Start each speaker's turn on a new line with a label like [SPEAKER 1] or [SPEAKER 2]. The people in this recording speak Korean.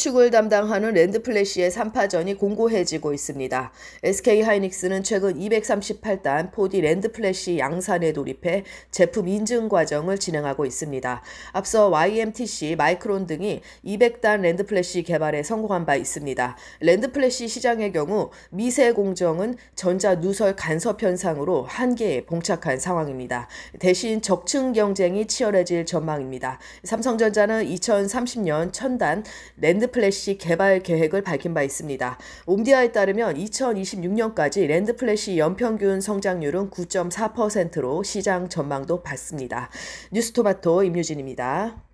[SPEAKER 1] 축을 담당하는 랜드플래시의 3파전이 공고해지고 있습니다. SK 하이닉스는 최근 238단 4D 랜드플래시 양산에 돌입해 제품 인증 과정을 진행하고 있습니다. 앞서 YMTC, 마이크론 등이 200단 랜드플래시 개발에 성공한 바 있습니다. 랜드플래시 시장의 경우 미세 공정은 전자 누설 간섭 현상으로 한계에 봉착한 상황입니다. 대신 적층 경쟁이 치열해질 전망입니다. 삼성전자는 2030년 1000단 랜드 랜드플래시 개발 계획을 밝힌 바 있습니다. 옴디아에 따르면 2026년까지 랜드플래시 연평균 성장률은 9.4%로 시장 전망도 받습니다. 뉴스토마토 임유진입니다.